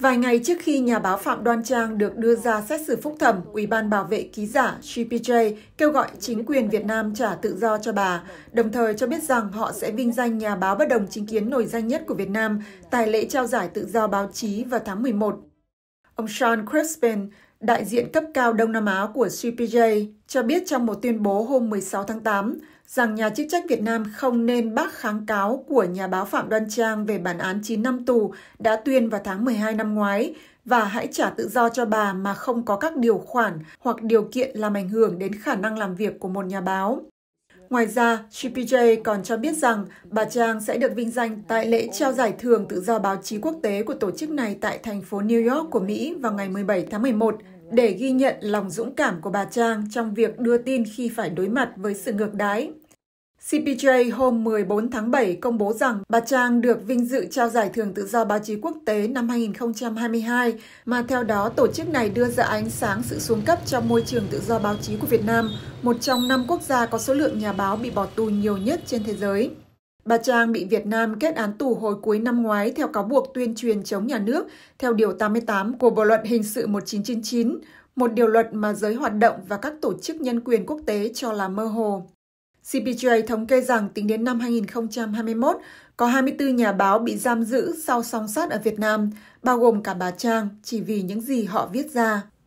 Vài ngày trước khi nhà báo Phạm Đoan Trang được đưa ra xét xử phúc thẩm, Ủy ban bảo vệ ký giả CPJ kêu gọi chính quyền Việt Nam trả tự do cho bà, đồng thời cho biết rằng họ sẽ vinh danh nhà báo bất đồng chính kiến nổi danh nhất của Việt Nam tại lễ trao giải tự do báo chí vào tháng 11. Ông Sean Crispin, đại diện cấp cao Đông Nam Á của CPJ, cho biết trong một tuyên bố hôm 16 tháng 8 rằng nhà chức trách Việt Nam không nên bác kháng cáo của nhà báo Phạm Đoan Trang về bản án 9 năm tù đã tuyên vào tháng 12 năm ngoái và hãy trả tự do cho bà mà không có các điều khoản hoặc điều kiện làm ảnh hưởng đến khả năng làm việc của một nhà báo. Ngoài ra, CPJ còn cho biết rằng bà Trang sẽ được vinh danh tại lễ trao giải thưởng tự do báo chí quốc tế của tổ chức này tại thành phố New York của Mỹ vào ngày 17 tháng 11 để ghi nhận lòng dũng cảm của bà Trang trong việc đưa tin khi phải đối mặt với sự ngược đái CPJ hôm 14 tháng 7 công bố rằng bà Trang được vinh dự trao giải thưởng tự do báo chí quốc tế năm 2022, mà theo đó tổ chức này đưa ra ánh sáng sự xuống cấp trong môi trường tự do báo chí của Việt Nam, một trong năm quốc gia có số lượng nhà báo bị bỏ tù nhiều nhất trên thế giới. Bà Trang bị Việt Nam kết án tù hồi cuối năm ngoái theo cáo buộc tuyên truyền chống nhà nước theo Điều 88 của Bộ Luật Hình sự 1999, một điều luật mà giới hoạt động và các tổ chức nhân quyền quốc tế cho là mơ hồ. CPJ thống kê rằng tính đến năm 2021, có 24 nhà báo bị giam giữ sau song sát ở Việt Nam, bao gồm cả bà Trang, chỉ vì những gì họ viết ra.